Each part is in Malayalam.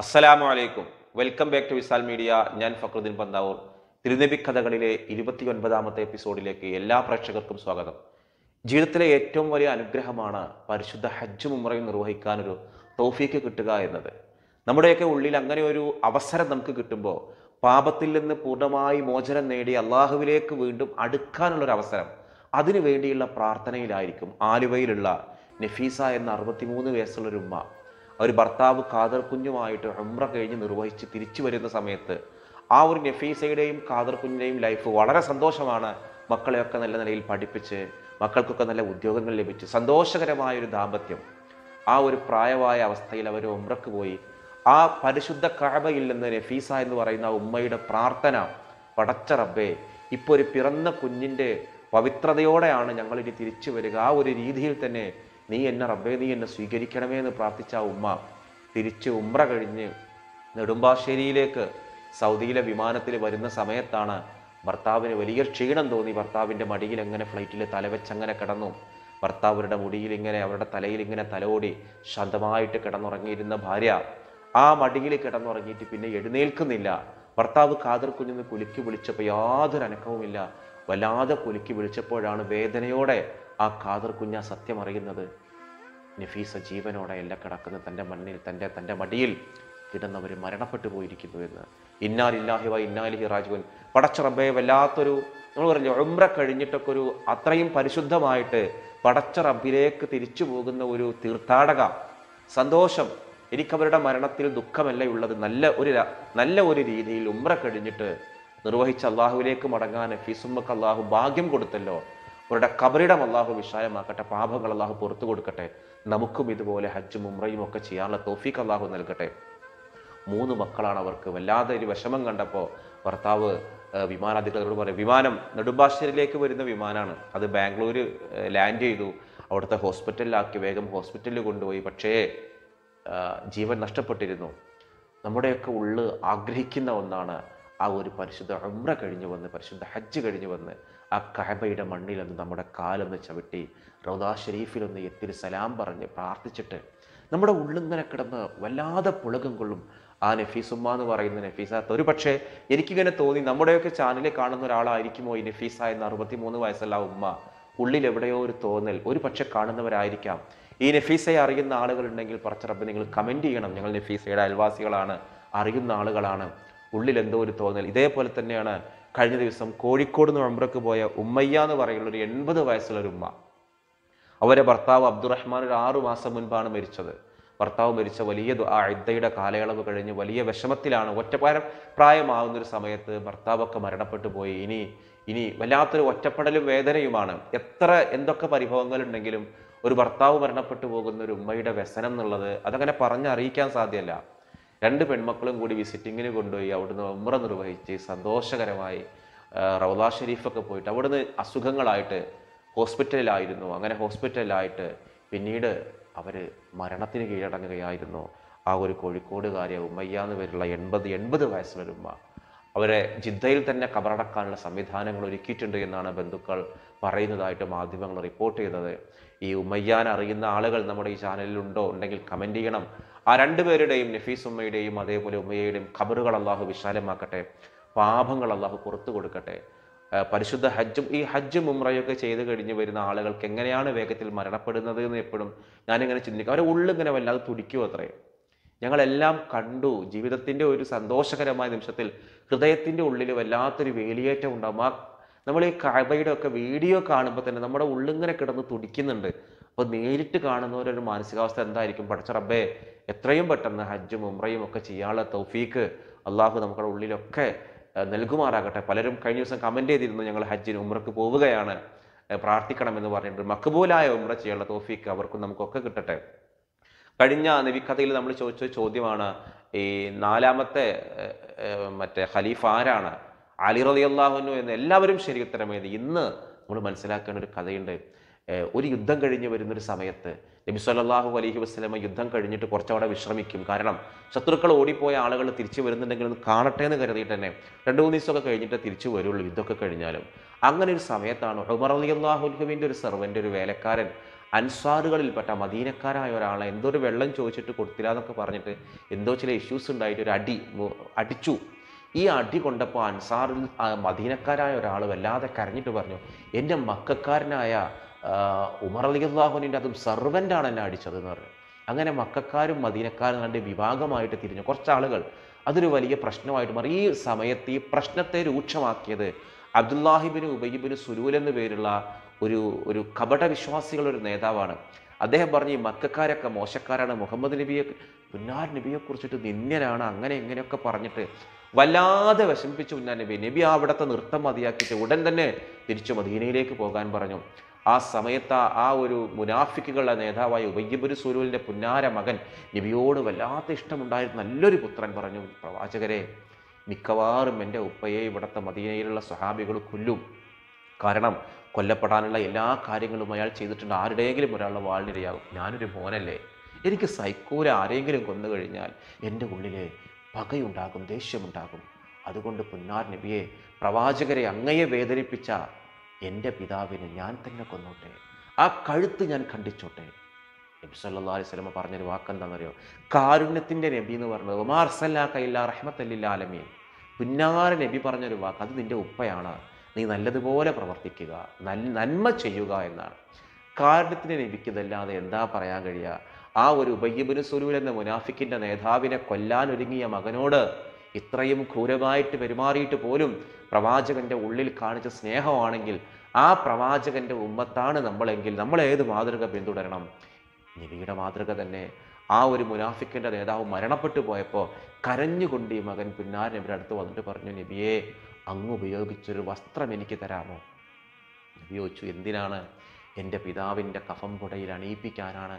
അസ്സലാമു അലൈക്കും welcome back to Visal media ഞാൻ ഫക്രുദ്ദീൻ പന്താവൂർ തിരുനബി കഥകളിലെ ഇരുപത്തിയൊൻപതാമത്തെ എപ്പിസോഡിലേക്ക് എല്ലാ പ്രേക്ഷകർക്കും സ്വാഗതം ജീവിതത്തിലെ ഏറ്റവും വലിയ അനുഗ്രഹമാണ് പരിശുദ്ധ ഹജ്ജ് മുമ്പറയും നിർവഹിക്കാൻ ഒരു തോഫീക്ക് കിട്ടുക എന്നത് നമ്മുടെയൊക്കെ ഉള്ളിൽ അങ്ങനെ ഒരു അവസരം നമുക്ക് കിട്ടുമ്പോൾ പാപത്തിൽ നിന്ന് പൂർണ്ണമായി മോചനം നേടി അള്ളാഹുവിലേക്ക് വീണ്ടും അടുക്കാനുള്ളൊരു അവസരം അതിനു വേണ്ടിയുള്ള പ്രാർത്ഥനയിലായിരിക്കും ആലുവയിലുള്ള നഫീസ എന്ന അറുപത്തിമൂന്ന് വയസ്സുള്ള ഉമ്മ അവർ ഭർത്താവ് ഖാദർ കുഞ്ഞുമായിട്ട് ഉംറ കഴിഞ്ഞ് നിർവഹിച്ച് തിരിച്ചു വരുന്ന സമയത്ത് ആ ഒരു നഫീസയുടെയും ഖാദർ കുഞ്ഞിൻ്റെയും ലൈഫ് വളരെ സന്തോഷമാണ് മക്കളെയൊക്കെ നല്ല നിലയിൽ പഠിപ്പിച്ച് മക്കൾക്കൊക്കെ നല്ല ഉദ്യോഗങ്ങൾ ലഭിച്ച് സന്തോഷകരമായ ഒരു ദാമ്പത്യം ആ ഒരു പ്രായമായ അവസ്ഥയിൽ അവർ ഉംറക്ക് പോയി ആ പരിശുദ്ധ കഴവയിൽ നിന്ന് നഫീസ എന്ന് പറയുന്ന ഉമ്മയുടെ പ്രാർത്ഥന പടച്ച റബ്ബേ ഇപ്പോൾ ഒരു പിറന്ന കുഞ്ഞിൻ്റെ പവിത്രതയോടെയാണ് ഞങ്ങളിനി തിരിച്ചു വരിക ആ ഒരു രീതിയിൽ തന്നെ നീ എന്നെ റബ്ബെ നീ എന്നെ സ്വീകരിക്കണമേ എന്ന് പ്രാർത്ഥിച്ച ആ ഉമ്മ തിരിച്ച് ഉമ്ര കഴിഞ്ഞ് നെടുമ്പാശ്ശേരിയിലേക്ക് സൗദിയിലെ വിമാനത്തിൽ വരുന്ന സമയത്താണ് ഭർത്താവിന് വലിയ ക്ഷീണം തോന്നി ഭർത്താവിൻ്റെ മടിയിൽ എങ്ങനെ ഫ്ലൈറ്റിൽ തലവെച്ചങ്ങനെ കിടന്നു ഭർത്താവരുടെ മുടിയിൽ ഇങ്ങനെ അവരുടെ തലയിൽ ഇങ്ങനെ തലോടി ശാന്തമായിട്ട് കിടന്നുറങ്ങിയിരുന്ന ഭാര്യ ആ മടിയിൽ കിടന്നുറങ്ങിയിട്ട് പിന്നെ എഴുന്നേൽക്കുന്നില്ല ഭർത്താവ് ഖാദർ കുഞ്ഞിന്ന് കുലുക്കി വിളിച്ചപ്പോൾ യാതൊരു അനക്കവുമില്ല വല്ലാതെ കുലുക്കി വിളിച്ചപ്പോഴാണ് വേദനയോടെ ആ ഖാദർ കുഞ്ഞ സത്യം അറിയുന്നത് നഫീസ ജീവനോടെ എല്ലാം കിടക്കുന്ന തൻ്റെ മണ്ണിൽ തൻ്റെ തൻ്റെ മടിയിൽ കിടന്നവർ മരണപ്പെട്ടു പോയിരിക്കുന്നു എന്ന് ഇന്നാലില്ലാഹി വ ഇന്നാലിഹി രാജുവൻ പടച്ചറബയെ വല്ലാത്തൊരു നമ്മൾ പറഞ്ഞു ഉമ്ര കഴിഞ്ഞിട്ടൊക്കെ ഒരു അത്രയും പരിശുദ്ധമായിട്ട് പടച്ച റബ്ബിലേക്ക് തിരിച്ചു പോകുന്ന ഒരു തീർത്ഥാടക സന്തോഷം എനിക്കവരുടെ മരണത്തിൽ ദുഃഖമല്ല ഉള്ളത് നല്ല ഒരു നല്ല ഒരു രീതിയിൽ ഉമ്ര കഴിഞ്ഞിട്ട് നിർവഹിച്ച അള്ളാഹുവിലേക്ക് മടങ്ങാൻ ഫീസുമ്മക്ക് അള്ളാഹു ഭാഗ്യം കൊടുത്തല്ലോ അവരുടെ കബറിടം അള്ളാഹു വിശാലമാക്കട്ടെ പാപങ്ങൾ അള്ളാഹു പുറത്തു കൊടുക്കട്ടെ നമുക്കും ഇതുപോലെ ഹജ്ജും ഉമ്രയും ഒക്കെ ചെയ്യാനുള്ള തോഫീക്ക് അള്ളാഹു നൽകട്ടെ മൂന്ന് മക്കളാണ് അവർക്ക് വല്ലാതെ ഒരു വിഷമം കണ്ടപ്പോൾ ഭർത്താവ് വിമാനാധികൃതരോട് പറയും വിമാനം നെടുമ്പാശ്ശേരിയിലേക്ക് വരുന്ന വിമാനമാണ് അത് ബാംഗ്ലൂർ ലാൻഡ് ചെയ്തു അവിടുത്തെ ഹോസ്പിറ്റലിലാക്കി വേഗം ഹോസ്പിറ്റലിൽ കൊണ്ടുപോയി പക്ഷേ ജീവൻ നഷ്ടപ്പെട്ടിരുന്നു നമ്മുടെയൊക്കെ ഉള്ളു ആഗ്രഹിക്കുന്ന ഒന്നാണ് ആ ഒരു പരിശുദ്ധ ഉമ്ര കഴിഞ്ഞു വന്ന് പരിശുദ്ധ ഹജ്ജ് കഴിഞ്ഞു വന്ന് ആ കഹബയുടെ മണ്ണിലൊന്ന് നമ്മുടെ കാലൊന്ന് ചവിട്ടി റൗദാ ഷെരീഫിലൊന്ന് എത്തിരി സലാം പറഞ്ഞ് പ്രാർത്ഥിച്ചിട്ട് നമ്മുടെ ഉള്ളിങ്ങനെ കിടന്ന് വല്ലാതെ പുളകം കൊള്ളും ആ നഫീസുമ്മ എന്ന് പറയുന്ന നഫീസത്ത് ഒരു പക്ഷേ എനിക്കിങ്ങനെ തോന്നി നമ്മുടെയൊക്കെ ചാനലിൽ കാണുന്ന ഒരാളായിരിക്കുമോ ഈ നഫീസ എന്ന മൂന്ന് വയസ്സുള്ള ഉമ്മ ഉള്ളിൽ എവിടെയോ ഒരു തോന്നൽ ഒരു പക്ഷെ കാണുന്നവരായിരിക്കാം ഈ നഫീസയെ അറിയുന്ന ആളുകളുണ്ടെങ്കിൽ പറച്ച റബ്ബ് നിങ്ങൾ കമൻറ്റ് ചെയ്യണം ഞങ്ങൾ നഫീസയുടെ അയൽവാസികളാണ് അറിയുന്ന ആളുകളാണ് ഉള്ളിൽ എന്തോ ഒരു തോന്നൽ ഇതേപോലെ തന്നെയാണ് കഴിഞ്ഞ ദിവസം കോഴിക്കോട് നിന്ന് ഉംറക്ക് പോയ ഉമ്മയ്യ എന്ന് പറയുന്ന ഒരു എൺപത് വയസ്സുള്ള ഒരു ഉമ്മ അവരെ ഭർത്താവ് അബ്ദുറഹ്മാൻ ഒരു ആറു മാസം മുൻപാണ് മരിച്ചത് ഭർത്താവ് മരിച്ച വലിയ ആ ഇദ്ദയുടെ കാലയളവ് കഴിഞ്ഞ് വലിയ വിഷമത്തിലാണ് ഒറ്റപ്പാരം പ്രായമാകുന്ന ഒരു സമയത്ത് ഭർത്താവൊക്കെ മരണപ്പെട്ടു പോയി ഇനി ഇനി വല്ലാത്തൊരു ഒറ്റപ്പെടലും വേദനയുമാണ് എത്ര എന്തൊക്കെ പരിഭവങ്ങളുണ്ടെങ്കിലും ഒരു ഭർത്താവ് മരണപ്പെട്ടു പോകുന്ന ഒരു ഉമ്മയുടെ വ്യസനം എന്നുള്ളത് അതങ്ങനെ പറഞ്ഞറിയിക്കാൻ സാധ്യമല്ല രണ്ട് പെൺമക്കളും കൂടി വിസിറ്റിങ്ങിന് കൊണ്ടുപോയി അവിടുന്ന് ഉമ്ര നിർവഹിച്ച് സന്തോഷകരമായി റൗദ ഷെരീഫൊക്കെ പോയിട്ട് അവിടുന്ന് അസുഖങ്ങളായിട്ട് ഹോസ്പിറ്റലിലായിരുന്നു അങ്ങനെ ഹോസ്പിറ്റലിലായിട്ട് പിന്നീട് അവർ മരണത്തിന് കീഴടങ്ങുകയായിരുന്നു ആ ഒരു കോഴിക്കോടുകാരിയ ഉമ്മയ്യ എന്ന് പേരുള്ള എൺപത് എൺപത് വയസ്സുള്ള ഉമ്മ അവരെ ജിദ്ദയിൽ തന്നെ കബറടക്കാനുള്ള സംവിധാനങ്ങൾ ഒരുക്കിയിട്ടുണ്ട് എന്നാണ് ബന്ധുക്കൾ പറയുന്നതായിട്ട് മാധ്യമങ്ങൾ റിപ്പോർട്ട് ചെയ്തത് ഈ ഉമ്മയ്യാൻ അറിയുന്ന ആളുകൾ നമ്മുടെ ഈ ചാനലിലുണ്ടോ ഉണ്ടെങ്കിൽ കമൻ്റ് ചെയ്യണം ആ രണ്ടുപേരുടെയും നഫീസ് ഉമ്മയുടെയും അതേപോലെ ഉമ്മയുടെയും ഖബറുകൾ അള്ളാഹു വിശാലമാക്കട്ടെ പാപങ്ങൾ അള്ളാഹു പുറത്തു കൊടുക്കട്ടെ പരിശുദ്ധ ഹജ്ജും ഈ ഹജ്ജും ഉമ്രയൊക്കെ ചെയ്ത് കഴിഞ്ഞ് വരുന്ന ആളുകൾക്ക് എങ്ങനെയാണ് വേഗത്തിൽ മരണപ്പെടുന്നത് എന്ന് എപ്പോഴും ഞാനിങ്ങനെ ചിന്തിക്കും അവരെ ഉള്ളിങ്ങനെ വല്ലാതെ തുടിക്കൂ അത്രേ ഞങ്ങളെല്ലാം കണ്ടു ജീവിതത്തിൻ്റെ ഒരു സന്തോഷകരമായ നിമിഷത്തിൽ ഹൃദയത്തിൻ്റെ ഉള്ളിൽ വല്ലാത്തൊരു വേലിയേറ്റം ഉണ്ടാകും ആ നമ്മൾ ഈ കഴബയുടെ ഒക്കെ വീഡിയോ കാണുമ്പോൾ തന്നെ നമ്മുടെ ഉള്ളിങ്ങനെ കിടന്ന് തുടിക്കുന്നുണ്ട് അപ്പോൾ നേരിട്ട് കാണുന്നവരൊരു മാനസികാവസ്ഥ എന്തായിരിക്കും പഠിച്ച റബ്ബേ എത്രയും പെട്ടെന്ന് ഹജ്ജും ഉമ്രയും ഒക്കെ ചെയ്യാനുള്ള തൗഫീക്ക് അള്ളാഹു നമ്മുടെ ഉള്ളിലൊക്കെ നൽകുമാറാകട്ടെ പലരും കഴിഞ്ഞ ദിവസം കമൻ്റ് ചെയ്തിരുന്നു ഞങ്ങൾ ഹജ്ജിന് ഉമ്രക്ക് പോവുകയാണ് പ്രാർത്ഥിക്കണമെന്ന് പറഞ്ഞിട്ട് മക്കബൂലായ ഉമ്ര ചെയ്യാനുള്ള തോഫീക്ക് അവർക്കും നമുക്കൊക്കെ കിട്ടട്ടെ കഴിഞ്ഞ നബിക്കഥയിൽ നമ്മൾ ചോദിച്ച ചോദ്യമാണ് ഈ നാലാമത്തെ മറ്റേ ഖലീഫ് ആരാണ് അലി അള്ളാഹുനു എന്ന് എല്ലാവരും ശരി ഉത്തരമേത് ഇന്ന് നമ്മൾ മനസ്സിലാക്കേണ്ട ഒരു കഥയുണ്ട് ഒരു യുദ്ധം കഴിഞ്ഞ് വരുന്നൊരു സമയത്ത് നബി സല്ലാഹു അലഹി വസ്ലമ യുദ്ധം കഴിഞ്ഞിട്ട് കുറച്ചവിടെ വിശ്രമിക്കും കാരണം ശത്രുക്കൾ ഓടിപ്പോയ ആളുകൾ തിരിച്ചു വരുന്നുണ്ടെങ്കിൽ ഒന്ന് കാണട്ടെ എന്ന് കരുതിയിട്ട് തന്നെ രണ്ട് മൂന്ന് ദിവസമൊക്കെ കഴിഞ്ഞിട്ട് തിരിച്ചു വരുള്ളൂ യുദ്ധമൊക്കെ കഴിഞ്ഞാലും അങ്ങനെ ഒരു സമയത്താണ് ഉമർ അലി അള്ളാഹുൽഹുവിൻ്റെ ഒരു സെർവൻ്റെ ഒരു വേലക്കാരൻ അൻസാറുകളിൽപ്പെട്ട മദീനക്കാരായ ഒരാളെ എന്തോ ഒരു വെള്ളം ചോദിച്ചിട്ട് കൊടുത്തില്ല എന്നൊക്കെ പറഞ്ഞിട്ട് എന്തോ ചില ഇഷ്യൂസ് ഉണ്ടായിട്ട് ഒരു അടി അടിച്ചു ഈ അടി കൊണ്ടപ്പോൾ അൻസാറിൽ മദീനക്കാരായ ഒരാൾ വല്ലാതെ കരഞ്ഞിട്ട് പറഞ്ഞു എൻ്റെ മക്കാരനായ ഉമർ അലി അള്ളാഹുവിൻ്റെ അതും സർവൻ്റാണ് എന്നെ അടിച്ചത് എന്ന് പറഞ്ഞു അങ്ങനെ മക്കാരും മദീനക്കാരും രണ്ട് വിഭാഗമായിട്ട് തിരിഞ്ഞു കുറച്ച് ആളുകൾ അതൊരു വലിയ പ്രശ്നമായിട്ട് മാറി ഈ സമയത്ത് ഈ പ്രശ്നത്തെ രൂക്ഷമാക്കിയത് അബ്ദുല്ലാഹിബിന് ഉബൈബിന് സുലൂൽ എന്ന് പേരുള്ള ഒരു ഒരു കപട വിശ്വാസികളുടെ ഒരു നേതാവാണ് അദ്ദേഹം പറഞ്ഞു ഈ മക്കാരൊക്കെ മോശക്കാരാണ് മുഹമ്മദ് നബിയെ പുന്നാർ നബിയെ കുറിച്ചിട്ട് നിന്ദനാണ് അങ്ങനെ ഇങ്ങനെയൊക്കെ പറഞ്ഞിട്ട് വല്ലാതെ വിഷമിപ്പിച്ചു പുന്നാർ നബി നബി അവിടുത്തെ നൃത്തം മതിയാക്കിയിട്ട് ഉടൻ തന്നെ തിരിച്ചു മദീനയിലേക്ക് പോകാൻ പറഞ്ഞു ആ സമയത്ത് ആ ഒരു മുനാഫിക്കുകളുടെ നേതാവായ ഉബയ്യബുരു സുലൂലിൻ്റെ പുന്നാര മകൻ നബിയോട് വല്ലാത്ത ഇഷ്ടമുണ്ടായിരുന്ന നല്ലൊരു പുത്രൻ പറഞ്ഞു പ്രവാചകരെ മിക്കവാറും എൻ്റെ ഉപ്പയെ ഇവിടുത്തെ മദീനയിലുള്ള സ്വഹാബികൾ കൊല്ലും കാരണം കൊല്ലപ്പെടാനുള്ള എല്ലാ കാര്യങ്ങളും അയാൾ ചെയ്തിട്ടുണ്ട് ആരുടെയെങ്കിലും ഒരാളുടെ വാളിനിരയാകും ഞാനൊരു മോനല്ലേ എനിക്ക് സൈക്കൂര ആരെങ്കിലും കൊന്നു കഴിഞ്ഞാൽ എൻ്റെ ഉള്ളിലെ പകയുണ്ടാകും ദേഷ്യമുണ്ടാകും അതുകൊണ്ട് പുന്നാർ നബിയെ പ്രവാചകരെ അങ്ങയെ വേദനിപ്പിച്ച എൻ്റെ പിതാവിനെ ഞാൻ തന്നെ കൊന്നോട്ടെ ആ കഴുത്ത് ഞാൻ ഖണ്ഡിച്ചോട്ടെ നബി സല്ലാ അലൈഹി പറഞ്ഞൊരു വാക്കെന്താണെന്നറിയോ കാരുണ്യത്തിൻ്റെ നബി എന്ന് പറഞ്ഞത് ഉമാർ സല്ലാ കയ്യില്ല റഹ്മത്തല്ലില്ല ആലമീൻ പുന്നാര നബി പറഞ്ഞൊരു വാക്ക് അത് നിൻ്റെ ഉപ്പയാണ് നീ നല്ലതുപോലെ പ്രവർത്തിക്കുക നന്മ ചെയ്യുക എന്നാണ് കാരുണ്യത്തിൻ്റെ നബിക്കതല്ലാതെ എന്താ പറയാൻ കഴിയുക ആ ഒരു ഉപയ്യബിന് സുലൂൽ എന്ന മുനാഫിക്കിൻ്റെ നേതാവിനെ കൊല്ലാൻ ഒരുങ്ങിയ മകനോട് ഇത്രയും ക്രൂരമായിട്ട് പെരുമാറിയിട്ട് പോലും പ്രവാചകന്റെ ഉള്ളിൽ കാണിച്ച സ്നേഹമാണെങ്കിൽ ആ പ്രവാചകന്റെ ഉമ്മത്താണ് നമ്മളെങ്കിൽ നമ്മൾ ഏത് മാതൃക പിന്തുടരണം നിവിയുടെ മാതൃക തന്നെ ആ ഒരു മുനാഫിക്കിൻ്റെ നേതാവ് മരണപ്പെട്ടു പോയപ്പോൾ കരഞ്ഞുകൊണ്ട് ഈ മകൻ പിന്നാരെ നബിയുടെ അടുത്ത് വന്നിട്ട് പറഞ്ഞു നബിയെ അങ്ങ് ഉപയോഗിച്ചൊരു വസ്ത്രം എനിക്ക് തരാമോ നബി ചോദിച്ചു എന്തിനാണ് എൻ്റെ പിതാവിൻ്റെ കഫം പുടയിൽ അണിയിപ്പിക്കാനാണ്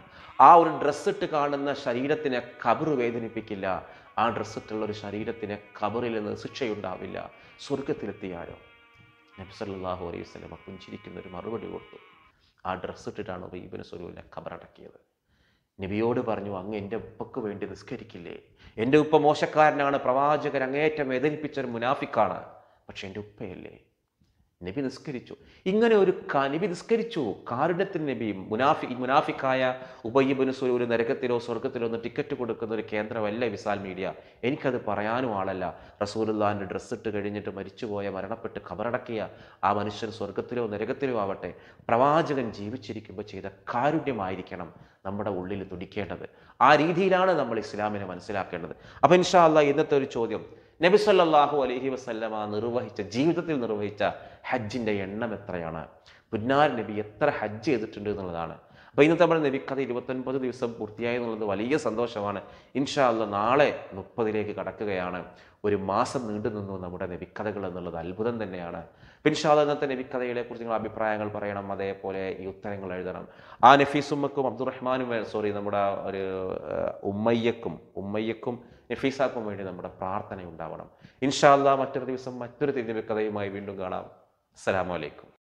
ആ ഒരു ഡ്രസ്സിട്ട് കാണുന്ന ശരീരത്തിനെ കബറ് വേദനിപ്പിക്കില്ല ആ ഡ്രസ്സിട്ടുള്ള ഒരു ശരീരത്തിന് കബറിൽ നിന്ന് ശിക്ഷയുണ്ടാവില്ല സ്വർഗത്തിലെത്തിയാലോ നബ്സല്ലാഹു അലൈഹി സ്വലമ പുഞ്ചിരിക്കുന്ന ഒരു മറുപടി കൊടുത്തു ആ ഡ്രസ്സിട്ടിട്ടാണ് ഇബിന് സുലൂലിനെ കബറടക്കിയത് നബിയോട് പറഞ്ഞു അങ്ങ് എൻ്റെ ഉപ്പക്ക് വേണ്ടി നിസ്കരിക്കില്ലേ എൻ്റെ ഉപ്പ മോശക്കാരനാണ് പ്രവാചകൻ അങ്ങേറ്റം എതിരിപ്പിച്ചൊരു ഒരു മുനാഫിക്കാണ് പക്ഷെ എൻ്റെ ഉപ്പയല്ലേ നബി നിസ്കരിച്ചു ഇങ്ങനെ ഒരു നബി നിസ്കരിച്ചു കാരുണ്യത്തിന് നബി മുനാഫി മുനാഫിക്കായ ഉബയ്യബിന് ഒരു നരകത്തിലോ സ്വർഗത്തിലോ ഒന്ന് ടിക്കറ്റ് കൊടുക്കുന്ന ഒരു കേന്ദ്രമല്ല വിസാൽ മീഡിയ എനിക്കത് പറയാനും ആളല്ല റസൂലുല്ലാൻ്റെ ഡ്രസ്സ് ഇട്ട് കഴിഞ്ഞിട്ട് മരിച്ചുപോയ മരണപ്പെട്ട് കബറടക്കിയ ആ മനുഷ്യൻ സ്വർഗത്തിലോ നരകത്തിലോ ആവട്ടെ പ്രവാചകൻ ജീവിച്ചിരിക്കുമ്പോൾ ചെയ്ത കാരുണ്യമായിരിക്കണം നമ്മുടെ ഉള്ളിൽ തുടിക്കേണ്ടത് ആ രീതിയിലാണ് നമ്മൾ ഇസ്ലാമിനെ മനസ്സിലാക്കേണ്ടത് അപ്പം ഇൻഷാ അല്ല ഇന്നത്തെ ഒരു ചോദ്യം നബിസല്ലാഹു അലഹി വസ്ല്ലമ നിർവഹിച്ച ജീവിതത്തിൽ നിർവഹിച്ച ഹജ്ജിൻ്റെ എണ്ണം എത്രയാണ് പുന്നാർ നബി എത്ര ഹജ്ജ് ചെയ്തിട്ടുണ്ട് എന്നുള്ളതാണ് അപ്പോൾ ഇന്നത്തെ നമ്മുടെ നബിക്കഥ ഇരുപത്തൊൻപത് ദിവസം പൂർത്തിയായി എന്നുള്ളത് വലിയ സന്തോഷമാണ് ഇൻഷാ അല്ല നാളെ മുപ്പതിലേക്ക് കടക്കുകയാണ് ഒരു മാസം നീണ്ടു നിന്നു നമ്മുടെ നബിക്കഥകൾ എന്നുള്ളത് അത്ഭുതം തന്നെയാണ് പിൻഷാദ് ഇന്നത്തെ നബിക്കഥകളെ കുറിച്ച് നിങ്ങൾ അഭിപ്രായങ്ങൾ പറയണം അതേപോലെ ഈ ഉത്തരങ്ങൾ എഴുതണം ആ നഫീസുമ്മക്കും അബ്ദുറഹ്മാനും സോറി നമ്മുടെ ഒരു ഉമ്മയ്യക്കും ഉമ്മയ്യക്കും നഫീസാക്കും വേണ്ടി നമ്മുടെ പ്രാർത്ഥന ഉണ്ടാവണം ഇൻഷാല്ല മറ്റൊരു ദിവസം മറ്റൊരു തിരുനബിക്കഥയുമായി വീണ്ടും കാണാം അസ്സലാമലൈക്കും